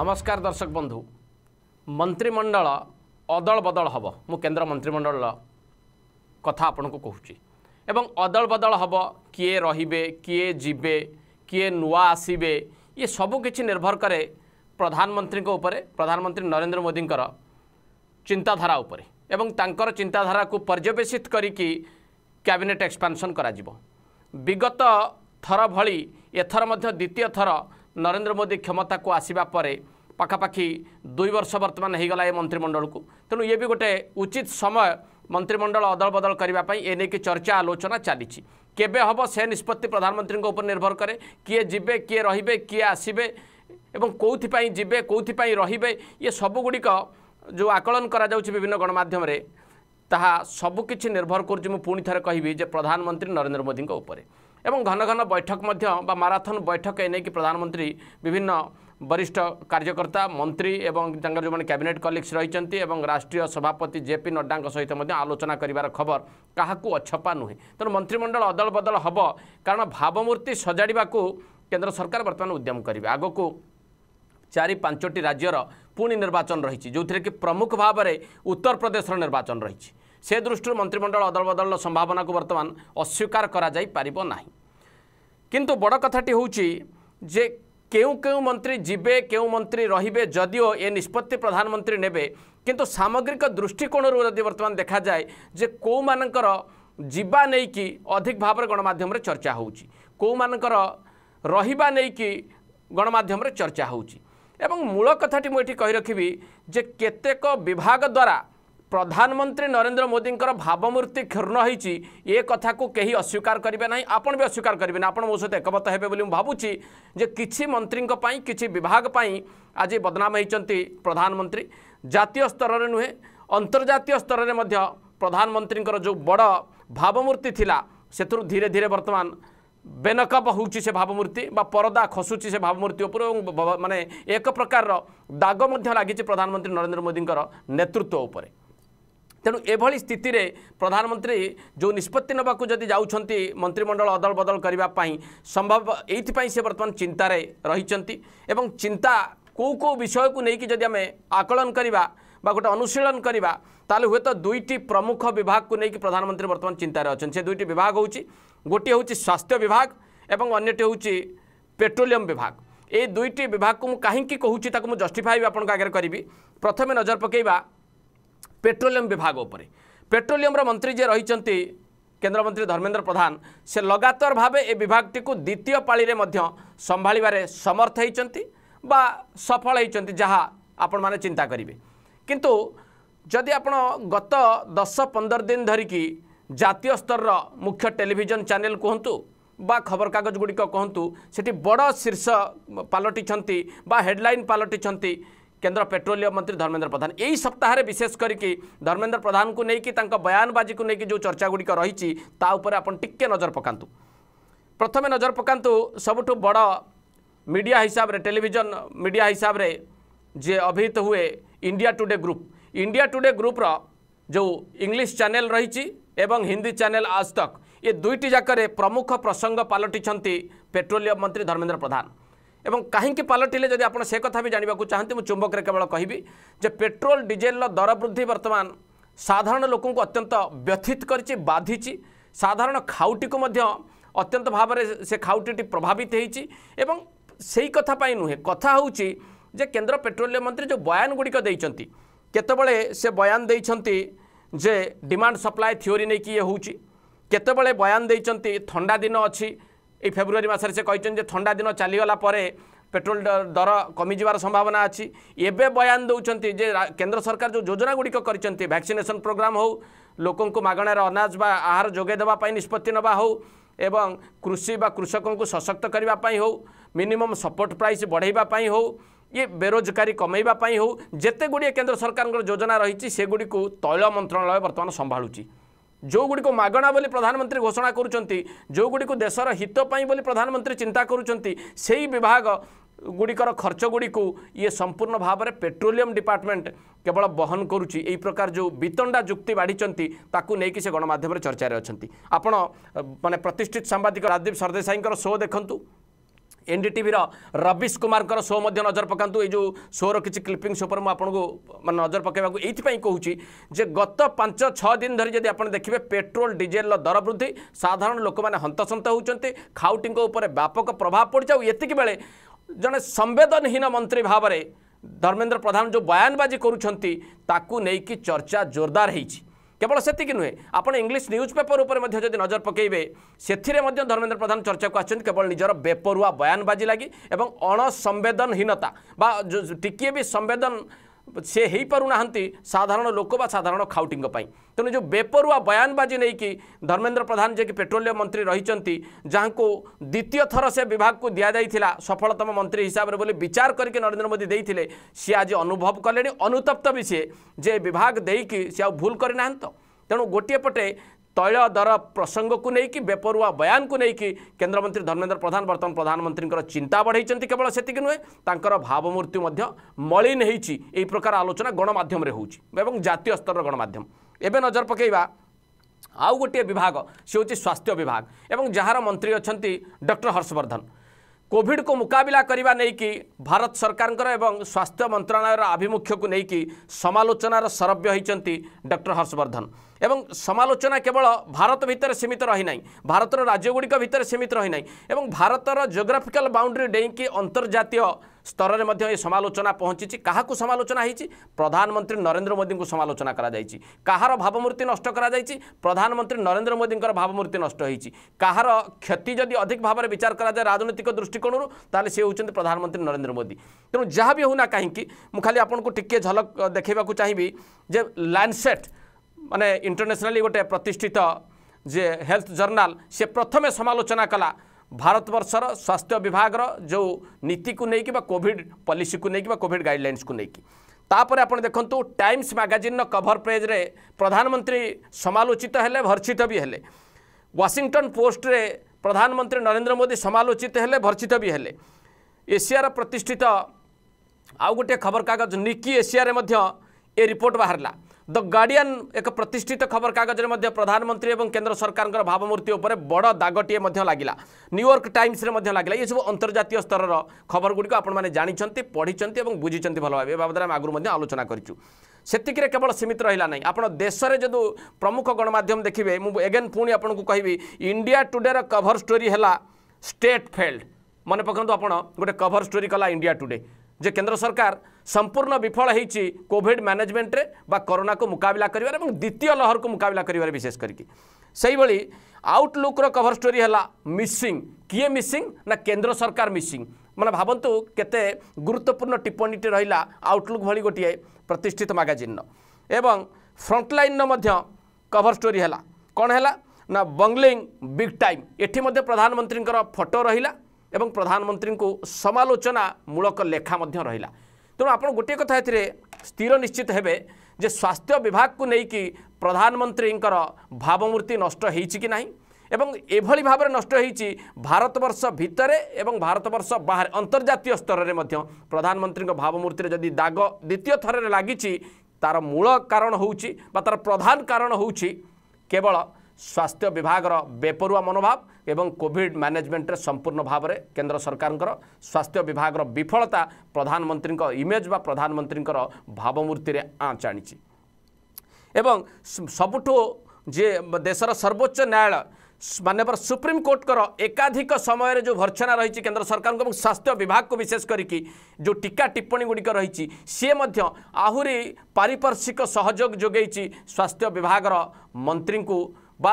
ନମସ୍କାର ଦର୍ଶକ ବନ୍ଧୁ ମନ୍ତ୍ରିମଣ୍ଡଳ ଅଦଳ ବଦଳ ହେବ ମୁଁ କେନ୍ଦ୍ର ମନ୍ତ୍ରିମଣ୍ଡଳର କଥା ଆପଣଙ୍କୁ କହୁଛି ଏବଂ ଅଦଳ ବଦଳ ହେବ କିଏ ରହିବେ କିଏ ଯିବେ କିଏ ନୂଆ ଆସିବେ ଇଏ ସବୁକିଛି ନିର୍ଭର କରେ ପ୍ରଧାନମନ୍ତ୍ରୀଙ୍କ ଉପରେ ପ୍ରଧାନମନ୍ତ୍ରୀ ନରେନ୍ଦ୍ର ମୋଦିଙ୍କର ଚିନ୍ତାଧାରା ଉପରେ ଏବଂ ତାଙ୍କର ଚିନ୍ତାଧାରାକୁ ପର୍ଯ୍ୟବେଷିତ କରିକି କ୍ୟାବିନେଟ୍ ଏକ୍ସପାନ୍ସନ୍ କରାଯିବ ବିଗତ ଥର ଭଳି ଏଥର ମଧ୍ୟ ଦ୍ୱିତୀୟ ଥର ନରେନ୍ଦ୍ର ମୋଦି କ୍ଷମତାକୁ ଆସିବା ପରେ ପାଖାପାଖି ଦୁଇ ବର୍ଷ ବର୍ତ୍ତମାନ ହୋଇଗଲା ଏ ମନ୍ତ୍ରିମଣ୍ଡଳକୁ ତେଣୁ ଇଏ ବି ଗୋଟେ ଉଚିତ ସମୟ ମନ୍ତ୍ରିମଣ୍ଡଳ ଅଦଳବଦଳ କରିବା ପାଇଁ ଏ ନେଇକି ଚର୍ଚ୍ଚା ଆଲୋଚନା ଚାଲିଛି କେବେ ହେବ ସେ ନିଷ୍ପତ୍ତି ପ୍ରଧାନମନ୍ତ୍ରୀଙ୍କ ଉପରେ ନିର୍ଭର କରେ କିଏ ଯିବେ କିଏ ରହିବେ କିଏ ଆସିବେ ଏବଂ କେଉଁଥିପାଇଁ ଯିବେ କେଉଁଥିପାଇଁ ରହିବେ ଇଏ ସବୁଗୁଡ଼ିକ ଯେଉଁ ଆକଳନ କରାଯାଉଛି ବିଭିନ୍ନ ଗଣମାଧ୍ୟମରେ ତାହା ସବୁକିଛି ନିର୍ଭର କରୁଛି ମୁଁ ପୁଣି ଥରେ କହିବି ଯେ ପ୍ରଧାନମନ୍ତ୍ରୀ ନରେନ୍ଦ୍ର ମୋଦିଙ୍କ ଉପରେ ଏବଂ ଘନ ଘନ ବୈଠକ ମଧ୍ୟ ବା ମାରାଥନ୍ ବୈଠକ ଏ ନେଇକି ପ୍ରଧାନମନ୍ତ୍ରୀ ବିଭିନ୍ନ ବରିଷ୍ଠ କାର୍ଯ୍ୟକର୍ତ୍ତା ମନ୍ତ୍ରୀ ଏବଂ ତାଙ୍କର ଯେଉଁମାନେ କ୍ୟାବିନେଟ୍ କଲିଗ୍ସ ରହିଛନ୍ତି ଏବଂ ରାଷ୍ଟ୍ରୀୟ ସଭାପତି ଜେପି ନଡ୍ଡାଙ୍କ ସହିତ ମଧ୍ୟ ଆଲୋଚନା କରିବାର ଖବର କାହାକୁ ଅଛପା ନୁହେଁ ତେଣୁ ମନ୍ତ୍ରିମଣ୍ଡଳ ଅଦଳ ବଦଳ ହେବ କାରଣ ଭାବମୂର୍ତ୍ତି ସଜାଡ଼ିବାକୁ କେନ୍ଦ୍ର ସରକାର ବର୍ତ୍ତମାନ ଉଦ୍ୟମ କରିବେ ଆଗକୁ ଚାରି ପାଞ୍ଚଟି ରାଜ୍ୟର ପୁଣି ନିର୍ବାଚନ ରହିଛି ଯେଉଁଥିରେ କି ପ୍ରମୁଖ ଭାବରେ ଉତ୍ତରପ୍ରଦେଶର ନିର୍ବାଚନ ରହିଛି ସେ ଦୃଷ୍ଟିରୁ ମନ୍ତ୍ରିମଣ୍ଡଳ ଅଦଳବଦଳର ସମ୍ଭାବନାକୁ ବର୍ତ୍ତମାନ ଅସ୍ୱୀକାର କରାଯାଇପାରିବ ନାହିଁ କିନ୍ତୁ ବଡ଼ କଥାଟି ହେଉଛି ଯେ কেউ কেউ মন্ত্রী যাবে কেউ মন্ত্রী রহবে যদিও এ নিষ্পত্তি প্রধানমন্ত্রী নেবে কিন্তু সামগ্রিক দৃষ্টিকোণর যদি বর্তমান দেখা যায় যে কেউমানকর যা নেই অধিক ভাবে গণমাধ্যমে চর্চা হচ্ছে কেউমানকর রহবা নেই গণমাধ্যমে চর্চা হচ্ছে এবং মূল কথাটি মু এটি কই রাখবি যে কেতেক বিভাগ দ্বারা ପ୍ରଧାନମନ୍ତ୍ରୀ ନରେନ୍ଦ୍ର ମୋଦିଙ୍କର ଭାବମୂର୍ତ୍ତି କ୍ଷୁର୍ଣ୍ଣ ହୋଇଛି ଏ କଥାକୁ କେହି ଅସ୍ୱୀକାର କରିବେ ନାହିଁ ଆପଣ ବି ଅସ୍ୱୀକାର କରିବେ ନାହିଁ ଆପଣ ମୋ ସହିତ ଏକମତ ହେବେ ବୋଲି ମୁଁ ଭାବୁଛି ଯେ କିଛି ମନ୍ତ୍ରୀଙ୍କ ପାଇଁ କିଛି ବିଭାଗ ପାଇଁ ଆଜି ବଦନାମ ହୋଇଛନ୍ତି ପ୍ରଧାନମନ୍ତ୍ରୀ ଜାତୀୟ ସ୍ତରରେ ନୁହେଁ ଅନ୍ତର୍ଜାତୀୟ ସ୍ତରରେ ମଧ୍ୟ ପ୍ରଧାନମନ୍ତ୍ରୀଙ୍କର ଯେଉଁ ବଡ଼ ଭାବମୂର୍ତ୍ତି ଥିଲା ସେଥିରୁ ଧୀରେ ଧୀରେ ବର୍ତ୍ତମାନ ବେନକପ ହେଉଛି ସେ ଭାବମୂର୍ତ୍ତି ବା ପରଦା ଖସୁଛି ସେ ଭାବମୂର୍ତ୍ତି ଉପରେ ଏବଂ ମାନେ ଏକ ପ୍ରକାରର ଦାଗ ମଧ୍ୟ ଲାଗିଛି ପ୍ରଧାନମନ୍ତ୍ରୀ ନରେନ୍ଦ୍ର ମୋଦିଙ୍କର ନେତୃତ୍ୱ ଉପରେ ତେଣୁ ଏଭଳି ସ୍ଥିତିରେ ପ୍ରଧାନମନ୍ତ୍ରୀ ଯେଉଁ ନିଷ୍ପତ୍ତି ନେବାକୁ ଯଦି ଯାଉଛନ୍ତି ମନ୍ତ୍ରିମଣ୍ଡଳ ଅଦଳ ବଦଳ କରିବା ପାଇଁ ସମ୍ଭବ ଏଇଥିପାଇଁ ସେ ବର୍ତ୍ତମାନ ଚିନ୍ତାରେ ରହିଛନ୍ତି ଏବଂ ଚିନ୍ତା କେଉଁ କେଉଁ ବିଷୟକୁ ନେଇକି ଯଦି ଆମେ ଆକଳନ କରିବା বা গোটে অনুশীলন করা তাহলে হুয়েত দুইটি প্রমুখ বিভাগকে নিয়ে প্রধানমন্ত্রী বর্তমান চিন্তার অনেক সে দুইটি বিভাগ হচ্ছে গোটি হচ্ছে স্বাস্থ্য বিভাগ এবং অন্যটি হচ্ছে পেট্রোলিয়াম বিভাগ এই দুইটি বিভাগকে মু কী কুচি তাকে জস্টিফাই আপনার আগে করবি প্রথমে নজর পকাইবা ପେଟ୍ରୋଲିୟମ୍ ବିଭାଗ ଉପରେ ପେଟ୍ରୋଲିୟମ୍ର ମନ୍ତ୍ରୀ ଯିଏ ରହିଛନ୍ତି କେନ୍ଦ୍ରମନ୍ତ୍ରୀ ଧର୍ମେନ୍ଦ୍ର ପ୍ରଧାନ ସେ ଲଗାତାର ଭାବେ ଏ ବିଭାଗଟିକୁ ଦ୍ୱିତୀୟ ପାଳିରେ ମଧ୍ୟ ସମ୍ଭାଳିବାରେ ସମର୍ଥ ହୋଇଛନ୍ତି ବା ସଫଳ ହୋଇଛନ୍ତି ଯାହା ଆପଣମାନେ ଚିନ୍ତା କରିବେ କିନ୍ତୁ ଯଦି ଆପଣ ଗତ ଦଶ ପନ୍ଦର ଦିନ ଧରିକି ଜାତୀୟ ସ୍ତରର ମୁଖ୍ୟ ଟେଲିଭିଜନ ଚ୍ୟାନେଲ କୁହନ୍ତୁ ବା ଖବରକାଗଜଗୁଡ଼ିକ କୁହନ୍ତୁ ସେଠି ବଡ଼ ଶୀର୍ଷ ପାଲଟିଛନ୍ତି ବା ହେଡ଼ଲାଇନ୍ ପାଲଟିଛନ୍ତି केन्द्र पेट्रोलियम मंत्री धर्मेन्द्र प्रधान यही सप्ताह विशेष करके धर्मेन्द्र प्रधान को लेकिन बयानबाजी को लेकिन जो चर्चा गुड़िक रही टे नजर पकातु प्रथम नजर पकातु सबुठ बड़ मीडिया हिसाब से टेलीजन मीडिया हिसाब से जे अभिहित हुए India Today group India Today group रो जो इंग्लिश चैनल रही एवं हिंदी चैनल आज तक ये दुईट जाकर प्रमुख प्रसंग पलटि पेट्रोलियम मंत्री धर्मेन्द्र प्रधान এবং କାହିଁକି ପାଲଟିଲେ ଯଦି ଆପଣ ସେ କଥା ବି ଜାଣିବାକୁ ଚାହାନ୍ତି ମୁଁ ଚୁମ୍ବକରେ କେବଳ କହିବି ଯେ ପେଟ୍ରୋଲ ଡିଜେଲର ଦର ବୃଦ୍ଧି ବର୍ତ୍ତମାନ ସାଧାରଣ ଲୋକଙ୍କୁ ଅତ୍ୟନ୍ତ ବ୍ୟଥିତ କରିଛି ବାଧିଛି ସାଧାରଣ ଖାଉଟିକୁ ମଧ୍ୟ ଅତ୍ୟନ୍ତ ଭାବରେ ସେ ଖାଉଟିଟି ପ୍ରଭାବିତ ହେଇଛି ଏବଂ ସେଇ କଥା ପାଇଁ ନୁହେଁ କଥା ହେଉଛି ଯେ କେନ୍ଦ୍ର ପେଟ୍ରୋଲିୟମ ମନ୍ତ୍ରୀ ଯେଉଁ ବୟାନ ଗୁଡ଼ିକ ଦେଇଛନ୍ତି କେତେବେଳେ ସେ ବୟାନ ଦେଇଛନ୍ତି ଯେ ଡିମାଣ୍ଡ ସପ୍ଲାଏ ଥିଓରି ନେଇକି ଇଏ ହେଉଛି କେତେବେଳେ ବୟାନ ଦେଇଛନ୍ତି ଥଣ୍ଡା ଦିନ ଅଛି ଏଇ ଫେବୃଆରୀ ମାସରେ ସେ କହିଛନ୍ତି ଯେ ଥଣ୍ଡା ଦିନ ଚାଲିଗଲା ପରେ ପେଟ୍ରୋଲ ଦର କମିଯିବାର ସମ୍ଭାବନା ଅଛି ଏବେ ବୟାନ ଦେଉଛନ୍ତି ଯେ କେନ୍ଦ୍ର ସରକାର ଯେଉଁ ଯୋଜନା ଗୁଡ଼ିକ କରିଛନ୍ତି ଭ୍ୟାକ୍ସିନେସନ୍ ପ୍ରୋଗ୍ରାମ ହେଉ ଲୋକଙ୍କୁ ମାଗଣାରେ ଅନାଜ ବା ଆହାର ଯୋଗାଇ ଦେବା ପାଇଁ ନିଷ୍ପତ୍ତି ନେବା ହେଉ ଏବଂ କୃଷି ବା କୃଷକଙ୍କୁ ସଶକ୍ତ କରିବା ପାଇଁ ହେଉ ମିନିମମ୍ ସପୋର୍ଟ ପ୍ରାଇସ୍ ବଢ଼ାଇବା ପାଇଁ ହେଉ ଇଏ ବେରୋଜଗାରୀ କମାଇବା ପାଇଁ ହେଉ ଯେତେ ଗୁଡ଼ିଏ କେନ୍ଦ୍ର ସରକାରଙ୍କର ଯୋଜନା ରହିଛି ସେଗୁଡ଼ିକୁ ତୈଳ ମନ୍ତ୍ରଣାଳୟ ବର୍ତ୍ତମାନ ସମ୍ଭାଳୁଛି ଯେଉଁଗୁଡ଼ିକ ମାଗଣା ବୋଲି ପ୍ରଧାନମନ୍ତ୍ରୀ ଘୋଷଣା କରୁଛନ୍ତି ଯେଉଁଗୁଡ଼ିକୁ ଦେଶର ହିତ ପାଇଁ ବୋଲି ପ୍ରଧାନମନ୍ତ୍ରୀ ଚିନ୍ତା କରୁଛନ୍ତି ସେହି ବିଭାଗ ଗୁଡ଼ିକର ଖର୍ଚ୍ଚଗୁଡ଼ିକୁ ଇଏ ସମ୍ପୂର୍ଣ୍ଣ ଭାବରେ ପେଟ୍ରୋଲିୟମ୍ ଡିପାର୍ଟମେଣ୍ଟ କେବଳ ବହନ କରୁଛି ଏହି ପ୍ରକାର ଯେଉଁ ବିତଣ୍ଡା ଯୁକ୍ତି ବାଢ଼ିଛନ୍ତି ତାକୁ ନେଇକି ସେ ଗଣମାଧ୍ୟମରେ ଚର୍ଚ୍ଚାରେ ଅଛନ୍ତି ଆପଣ ମାନେ ପ୍ରତିଷ୍ଠିତ ସାମ୍ବାଦିକ ରାଜଦୀପ ସରଦେଶାଇଙ୍କର ଶୋ ଦେଖନ୍ତୁ ଏନ୍ଡିଟିଭିର ରବିଶ କୁମାରଙ୍କର ଶୋ ମଧ୍ୟ ନଜର ପକାନ୍ତୁ ଏଇ ଯେଉଁ ଶୋର କିଛି କ୍ଲିପିଙ୍ଗସ୍ ଉପରେ ମୁଁ ଆପଣଙ୍କୁ ମାନେ ନଜର ପକାଇବାକୁ ଏଇଥିପାଇଁ କହୁଛି ଯେ ଗତ ପାଞ୍ଚ ଛଅ ଦିନ ଧରି ଯଦି ଆପଣ ଦେଖିବେ ପେଟ୍ରୋଲ ଡିଜେଲର ଦର ବୃଦ୍ଧି ସାଧାରଣ ଲୋକମାନେ ହନ୍ତସନ୍ତ ହେଉଛନ୍ତି ଖାଉଟିଙ୍କ ଉପରେ ବ୍ୟାପକ ପ୍ରଭାବ ପଡ଼ିଛି ଆଉ ଏତିକି ବେଳେ ଜଣେ ସମ୍ବେଦନହୀନ ମନ୍ତ୍ରୀ ଭାବରେ ଧର୍ମେନ୍ଦ୍ର ପ୍ରଧାନ ଯେଉଁ ବୟାନବାଜି କରୁଛନ୍ତି ତାକୁ ନେଇକି ଚର୍ଚ୍ଚା ଜୋରଦାର ହେଇଛି কেবল সেতিকি নুহে আপনার ইংলিশ নিউজ পেপর উপরে যদি নজর পকাইবে সেথিরে ধর্মেন্দ্র প্রধান চর্চাকে আসছেন কেবল নিজের বেপরুয়া বয়ানবাজি লাগি এবং অণসম্বেদনহীনতা বা টিকিয়ে বি সম্বেদন ସେ ହେଇପାରୁନାହାନ୍ତି ସାଧାରଣ ଲୋକ ବା ସାଧାରଣ ଖାଉଟିଙ୍କ ପାଇଁ ତେଣୁ ଯେଉଁ ବେପରୁଆ ବୟାନବାଜି ନେଇକି ଧର୍ମେନ୍ଦ୍ର ପ୍ରଧାନ ଯିଏକି ପେଟ୍ରୋଲିୟମ ମନ୍ତ୍ରୀ ରହିଛନ୍ତି ଯାହାଙ୍କୁ ଦ୍ୱିତୀୟ ଥର ସେ ବିଭାଗକୁ ଦିଆଯାଇଥିଲା ସଫଳତମ ମନ୍ତ୍ରୀ ହିସାବରେ ବୋଲି ବିଚାର କରିକି ନରେନ୍ଦ୍ର ମୋଦି ଦେଇଥିଲେ ସିଏ ଆଜି ଅନୁଭବ କଲେଣି ଅନୁତପ୍ତ ବି ସିଏ ଯେ ବିଭାଗ ଦେଇକି ସିଏ ଆଉ ଭୁଲ କରିନାହାନ୍ତି ତ ତେଣୁ ଗୋଟିଏ ପଟେ ତୈଳ ଦର ପ୍ରସଙ୍ଗକୁ ନେଇକି ବେପରୁଆ ବୟାନକୁ ନେଇକି କେନ୍ଦ୍ରମନ୍ତ୍ରୀ ଧର୍ମେନ୍ଦ୍ର ପ୍ରଧାନ ବର୍ତ୍ତମାନ ପ୍ରଧାନମନ୍ତ୍ରୀଙ୍କର ଚିନ୍ତା ବଢ଼େଇଛନ୍ତି କେବଳ ସେତିକି ନୁହେଁ ତାଙ୍କର ଭାବମୂର୍ତ୍ତି ମଧ୍ୟ ମଳିନ ହେଇଛି ଏହି ପ୍ରକାର ଆଲୋଚନା ଗଣମାଧ୍ୟମରେ ହେଉଛି ଏବଂ ଜାତୀୟ ସ୍ତରର ଗଣମାଧ୍ୟମ ଏବେ ନଜର ପକାଇବା ଆଉ ଗୋଟିଏ ବିଭାଗ ସେ ହେଉଛି ସ୍ୱାସ୍ଥ୍ୟ ବିଭାଗ ଏବଂ ଯାହାର ମନ୍ତ୍ରୀ ଅଛନ୍ତି ଡକ୍ଟର ହର୍ଷବର୍ଦ୍ଧନ କୋଭିଡ଼କୁ ମୁକାବିଲା କରିବା ନେଇକି ଭାରତ ସରକାରଙ୍କର ଏବଂ ସ୍ୱାସ୍ଥ୍ୟ ମନ୍ତ୍ରଣାଳୟର ଆଭିମୁଖ୍ୟକୁ ନେଇକି ସମାଲୋଚନାର ସରବ୍ୟ ହୋଇଛନ୍ତି ଡକ୍ଟର ହର୍ଷବର୍ଦ୍ଧନ এবং সমালোচনা কেবল ভারত ভিতরে সীমিত রহি না ভারতের রাজ্যগুড়ি ভিতরে সীমিত রহি না এবং ভারতের জিওগ্রাফিকাল বাউন্ডারি ডেইকি অন্তর্জাতীয় স্তরের মধ্যে এই সমালোচনা পৌঁছিছি কাহাকু সমালোচনা হয়েছি প্রধানমন্ত্রী নরেন্দ্র মোদীকে সমালোচনা করা যাই কাহার ভাবমূর্তি নষ্ট করা যাই প্রধানমন্ত্রী নরেন্দ্র মোদীঙ্কর ভাবমূর্তি নষ্ট হয়েছি কাহার ক্ষতি যদি অধিক ভাবে বিচার করা যায় রাজনৈতিক দৃষ্টিকোণর তাহলে সে হচ্ছেন প্রধানমন্ত্রী নরেন্দ্র মোদী তেমন যা বি হোনা কাহিঁকি মু খালি আপনার টিকিয়ে ঝলক দেখাইবা চাহিবি যে ল্যান্ডসেট मानने इंटरनेशनाली गोटे प्रतिष्ठित जे हेल्थ जर्नाल से प्रथम समालोचना कला भारत बर्षर स्वास्थ्य विभाग जो नीति को लेकिन कॉविड पलिस को लेकिन कॉविड गाइडलैंस को लेकिन आप देखते टाइम्स मैगजिन कभर पेज रे प्रधानमंत्री समालोचित हेले भर्चित भी हेले वाशिंगटन पोस्ट रे प्रधानमंत्री नरेंद्र मोदी समालोचित हेले भर्चित भी हेले एसीआर प्रतिष्ठित आउ गोटे खबरकगज निकी एसी रिपोर्ट बाहर ला। ଦ ଗାର୍ଡିଆନ୍ ଏକ ପ୍ରତିଷ୍ଠିତ ଖବରକାଗଜରେ ମଧ୍ୟ ପ୍ରଧାନମନ୍ତ୍ରୀ ଏବଂ କେନ୍ଦ୍ର ସରକାରଙ୍କର ଭାବମୂର୍ତ୍ତି ଉପରେ ବଡ଼ ଦାଗଟିଏ ମଧ୍ୟ ଲାଗିଲା ନ୍ୟୁୟର୍କ ଟାଇମ୍ସରେ ମଧ୍ୟ ଲାଗିଲା ଏସବୁ ଅନ୍ତର୍ଜାତୀୟ ସ୍ତରର ଖବରଗୁଡ଼ିକୁ ଆପଣମାନେ ଜାଣିଛନ୍ତି ପଢ଼ିଛନ୍ତି ଏବଂ ବୁଝିଛନ୍ତି ଭଲ ଭାବେ ଏ ବାବଦରେ ଆମେ ଆଗରୁ ମଧ୍ୟ ଆଲୋଚନା କରିଛୁ ସେତିକିରେ କେବଳ ସୀମିତ ରହିଲା ନାହିଁ ଆପଣ ଦେଶରେ ଯଦି ପ୍ରମୁଖ ଗଣମାଧ୍ୟମ ଦେଖିବେ ମୁଁ ଏଗେନ୍ ପୁଣି ଆପଣଙ୍କୁ କହିବି ଇଣ୍ଡିଆ ଟୁଡେର କଭର ଷ୍ଟୋରି ହେଲା ଷ୍ଟେଟ୍ ଫେଲ୍ଡ ମନେ ପକାନ୍ତୁ ଆପଣ ଗୋଟେ କଭର ଷ୍ଟୋରି କଲା ଇଣ୍ଡିଆ ଟୁଡେ ଯେ କେନ୍ଦ୍ର ସରକାର ସମ୍ପୂର୍ଣ୍ଣ ବିଫଳ ହେଇଛି କୋଭିଡ଼ ମ୍ୟାନେଜମେଣ୍ଟରେ ବା କରୋନାକୁ ମୁକାବିଲା କରିବାରେ ଏବଂ ଦ୍ୱିତୀୟ ଲହରକୁ ମୁକାବିଲା କରିବାରେ ବିଶେଷ କରିକି ସେହିଭଳି ଆଉଟଲୁକ୍ର କଭର ଷ୍ଟୋରି ହେଲା ମିସିଂ କିଏ ମିସିଂ ନା କେନ୍ଦ୍ର ସରକାର ମିସିଂ ମାନେ ଭାବନ୍ତୁ କେତେ ଗୁରୁତ୍ୱପୂର୍ଣ୍ଣ ଟିପ୍ପଣୀଟି ରହିଲା ଆଉଟଲୁକ୍ ଭଳି ଗୋଟିଏ ପ୍ରତିଷ୍ଠିତ ମାଗାଜିନ୍ର ଏବଂ ଫ୍ରଣ୍ଟଲାଇନ୍ର ମଧ୍ୟ କଭର ଷ୍ଟୋରି ହେଲା କ'ଣ ହେଲା ନା ବଙ୍ଗଲିଂ ବିଗ୍ ଟାଇମ୍ ଏଠି ମଧ୍ୟ ପ୍ରଧାନମନ୍ତ୍ରୀଙ୍କର ଫଟୋ ରହିଲା ଏବଂ ପ୍ରଧାନମନ୍ତ୍ରୀଙ୍କୁ ସମାଲୋଚନା ମୂଳକ ଲେଖା ମଧ୍ୟ ରହିଲା ତେଣୁ ଆପଣ ଗୋଟିଏ କଥା ଏଥିରେ ସ୍ଥିର ନିଶ୍ଚିତ ହେବେ ଯେ ସ୍ୱାସ୍ଥ୍ୟ ବିଭାଗକୁ ନେଇକି ପ୍ରଧାନମନ୍ତ୍ରୀଙ୍କର ଭାବମୂର୍ତ୍ତି ନଷ୍ଟ ହେଇଛି କି ନାହିଁ ଏବଂ ଏଭଳି ଭାବରେ ନଷ୍ଟ ହୋଇଛି ଭାରତବର୍ଷ ଭିତରେ ଏବଂ ଭାରତବର୍ଷ ବାହାରେ ଅନ୍ତର୍ଜାତୀୟ ସ୍ତରରେ ମଧ୍ୟ ପ୍ରଧାନମନ୍ତ୍ରୀଙ୍କ ଭାବମୂର୍ତ୍ତିରେ ଯଦି ଦାଗ ଦ୍ୱିତୀୟ ଥରରେ ଲାଗିଛି ତା'ର ମୂଳ କାରଣ ହେଉଛି ବା ତା'ର ପ୍ରଧାନ କାରଣ ହେଉଛି କେବଳ ସ୍ୱାସ୍ଥ୍ୟ ବିଭାଗର ବେପରୁଆ ମନୋଭାବ ଏବଂ କୋଭିଡ୍ ମ୍ୟାନେଜମେଣ୍ଟରେ ସମ୍ପୂର୍ଣ୍ଣ ଭାବରେ କେନ୍ଦ୍ର ସରକାରଙ୍କର ସ୍ୱାସ୍ଥ୍ୟ ବିଭାଗର ବିଫଳତା ପ୍ରଧାନମନ୍ତ୍ରୀଙ୍କ ଇମେଜ୍ ବା ପ୍ରଧାନମନ୍ତ୍ରୀଙ୍କର ଭାବମୂର୍ତ୍ତିରେ ଆଞ୍ଚ ଆଣିଛି ଏବଂ ସବୁଠୁ ଯିଏ ଦେଶର ସର୍ବୋଚ୍ଚ ନ୍ୟାୟାଳୟ ମାନ୍ୟବର ସୁପ୍ରିମକୋର୍ଟଙ୍କର ଏକାଧିକ ସମୟରେ ଯେଉଁ ଭର୍ଚ୍ଛନା ରହିଛି କେନ୍ଦ୍ର ସରକାରଙ୍କୁ ଏବଂ ସ୍ୱାସ୍ଥ୍ୟ ବିଭାଗକୁ ବିଶେଷ କରିକି ଯେଉଁ ଟିକା ଟିପ୍ପଣୀଗୁଡ଼ିକ ରହିଛି ସିଏ ମଧ୍ୟ ଆହୁରି ପାରିପାର୍ଶ୍ୱିକ ସହଯୋଗ ଯୋଗାଇଛି ସ୍ୱାସ୍ଥ୍ୟ ବିଭାଗର ମନ୍ତ୍ରୀଙ୍କୁ ବା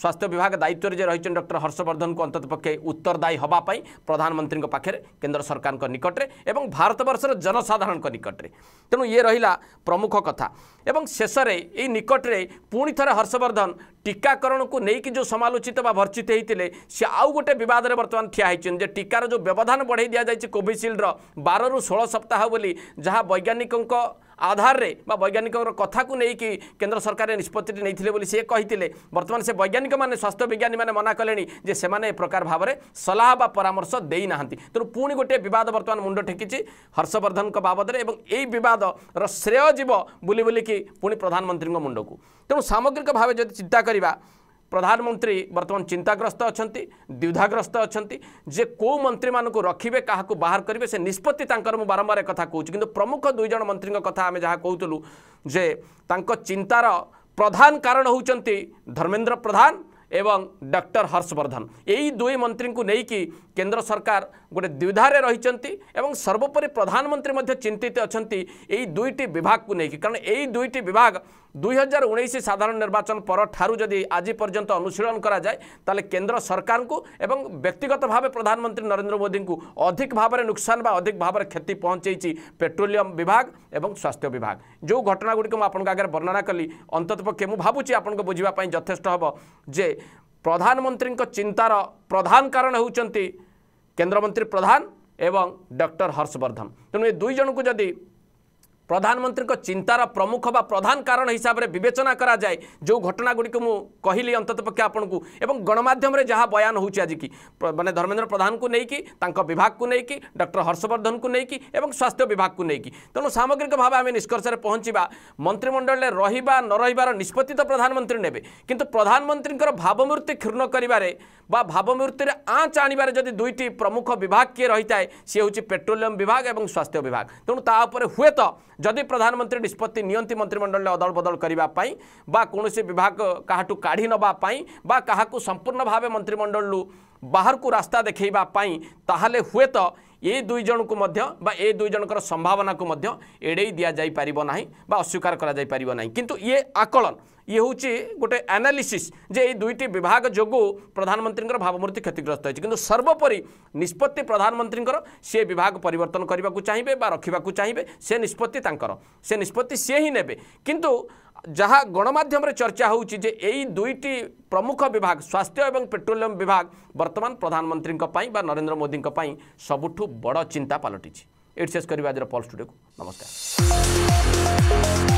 ସ୍ୱାସ୍ଥ୍ୟ ବିଭାଗ ଦାୟିତ୍ୱରେ ଯେ ରହିଛନ୍ତି ଡକ୍ଟର ହର୍ଷବର୍ଦ୍ଧନଙ୍କୁ ଅନ୍ତତଃ ପକ୍ଷେ ଉତ୍ତରଦାୟୀ ହେବା ପାଇଁ ପ୍ରଧାନମନ୍ତ୍ରୀଙ୍କ ପାଖରେ କେନ୍ଦ୍ର ସରକାରଙ୍କ ନିକଟରେ ଏବଂ ଭାରତବର୍ଷର ଜନସାଧାରଣଙ୍କ ନିକଟରେ ତେଣୁ ଇଏ ରହିଲା ପ୍ରମୁଖ କଥା ଏବଂ ଶେଷରେ ଏଇ ନିକଟରେ ପୁଣି ଥରେ ହର୍ଷବର୍ଦ୍ଧନ टीकाकरण को टीकाकरणकि जो समालोचित समलोचित भर्चित हुँदै सि आउँ गए विवादले बर्तन ठियाहै छन् टीकार जो व्यवधान बढाइदिन्छ कोभिसल्ड र बारु षोह सप्ताह बोली जहाँ वैज्ञानिक आधारले बा वैज्ञानिक कथाकि केन्द्र सरक निष्पत्ति से से वैज्ञानिक सैज्ञानिक स्वास्थ्य विज्ञानी मे मनाले प्रकार सलाह परामर्श गोटे भावर सल्लाह बामर्शु पि गए बिवाद बर्त ठेकिन्छ हर्षवर्धनको बाबदेख्रेय जीव प्रधानमंत्री बुलिक पू प्रधानमन्त्री मुडको तेस्रिक भावे जि चिन्ता पचार प्रधानमंत्री वर्तमान चिंताग्रस्त अच्छा द्विधाग्रस्त अच्छा जे कौ मंत्री मानक रखिए क्या बाहर करेंगे से निष्पत्ति बारंबार एक कौच कि प्रमुख दुईज मंत्री कथ आम जहाँ कहतलु जे चिंतार प्रधान कारण हूँ धर्मेन्द्र प्रधान एवं डॉक्टर हर्षवर्धन यही दुई मंत्री को लेकिन केन्द्र सरकार গোটে দ্বিধারে রয়েছেন এবং সর্বোপরি প্রধানমন্ত্রী মধ্যে চিন্তিত অনেক এই দুইটি বিভাগকে নিয়ে কারণ এই দুইটি বিভাগ দুই হাজার উনিশ সাধারণ নির্বাচন পরঠার যদি আজি পর্যন্ত অনুশীলন করা যায় তাহলে কেন্দ্র সরকার এবং ব্যক্তিগতভাবে প্রধানমন্ত্রী নরেন্দ্র মোদী অধিক ভাবে নুকসান বা অধিক ভাবে ক্ষতি পৌঁছাইছি পেট্রোলিয়ম বিভাগ এবং স্বাস্থ্য বিভাগ যে ঘটনাগুড়ি আপনার আগে বর্ণনা কলি অন্ততপক্ষে মু ভাবুছি আপনার বুঝবা যথেষ্ট হব যে প্রধানমন্ত্রী চিন্তার প্রধান কারণ হচ্ছেন केन्द्रमंत्री प्रधान एवं डर हर्षवर्धन तेणु तो ये दुईज को जदि প্রধানমন্ত্রীর চিন্তার প্রমুখ বা প্রধান কারণ হিসাবে বিবেচনা করা যায় যে ঘটনাগুড়ি মু কহিলি অন্ততপক্ষে আপনার এবং গণমাধ্যমে যা বয়ান হচ্ছে আজকি মানে ধর্মেন্দ্র প্রধানকে নেই তাঁর বিভাগকে নেই ডক্টর হর্ষবর্ধনকে নেই এবং স্বাস্থ্য বিভাগকে নেই তেমন সামগ্রিক ভাবে আমি নিষ্কর্ষে পৌঁছবা মন্ত্রিমণ্ডলের রহবা ন রহবার নিষ্পতি তো প্রধানমন্ত্রী নেবে কিন্তু প্রধানমন্ত্রীর ভাবমূর্তি ক্ষুণ্ণ করবারে বা ভাবমূর্তির আঁচ আনবার যদি দুইটি প্রমুখ বিভাগ কি রয়ে সি হচ্ছে পেট্রোলিয়াম বিভাগ এবং স্বাস্থ্য বিভাগ তেমন তা উপরে হুয়েত ଯଦି ପ୍ରଧାନମନ୍ତ୍ରୀ ନିଷ୍ପତ୍ତି ନିଅନ୍ତି ମନ୍ତ୍ରିମଣ୍ଡଳରେ ଅଦଳ ବଦଳ କରିବା ପାଇଁ ବା କୌଣସି ବିଭାଗ କାହାଠୁ କାଢ଼ି ନେବା ପାଇଁ ବା କାହାକୁ ସମ୍ପୂର୍ଣ୍ଣ ଭାବେ ମନ୍ତ୍ରିମଣ୍ଡଳରୁ ବାହାରକୁ ରାସ୍ତା ଦେଖାଇବା ପାଇଁ ତାହେଲେ ହୁଏତ ଏ ଦୁଇଜଣଙ୍କୁ ମଧ୍ୟ ବା ଏ ଦୁଇଜଣଙ୍କର ସମ୍ଭାବନାକୁ ମଧ୍ୟ ଏଡ଼େଇ ଦିଆଯାଇପାରିବ ନାହିଁ ବା ଅସ୍ୱୀକାର କରାଯାଇପାରିବ ନାହିଁ କିନ୍ତୁ ଇଏ ଆକଳନ ଇଏ ହେଉଛି ଗୋଟେ ଆନାଲିସିସ୍ ଯେ ଏଇ ଦୁଇଟି ବିଭାଗ ଯୋଗୁଁ ପ୍ରଧାନମନ୍ତ୍ରୀଙ୍କର ଭାବମୂର୍ତ୍ତି କ୍ଷତିଗ୍ରସ୍ତ ହୋଇଛି କିନ୍ତୁ ସର୍ବୋପରି ନିଷ୍ପତ୍ତି ପ୍ରଧାନମନ୍ତ୍ରୀଙ୍କର ସିଏ ବିଭାଗ ପରିବର୍ତ୍ତନ କରିବାକୁ ଚାହିଁବେ ବା ରଖିବାକୁ ଚାହିଁବେ ସେ ନିଷ୍ପତ୍ତି ତାଙ୍କର ସେ ନିଷ୍ପତ୍ତି ସିଏ ହିଁ ନେବେ କିନ୍ତୁ ଯାହା ଗଣମାଧ୍ୟମରେ ଚର୍ଚ୍ଚା ହେଉଛି ଯେ ଏଇ ଦୁଇଟି ପ୍ରମୁଖ ବିଭାଗ ସ୍ୱାସ୍ଥ୍ୟ ଏବଂ ପେଟ୍ରୋଲିୟମ୍ ବିଭାଗ ବର୍ତ୍ତମାନ ପ୍ରଧାନମନ୍ତ୍ରୀଙ୍କ ପାଇଁ ବା ନରେନ୍ଦ୍ର ମୋଦିଙ୍କ ପାଇଁ ସବୁଠୁ ବଡ଼ ଚିନ୍ତା ପାଲଟିଛି ଏଇଠି ଶେଷ କରିବା ଆଜିର ପଲ୍ ଷ୍ଟୁଡ଼ିଓକୁ ନମସ୍କାର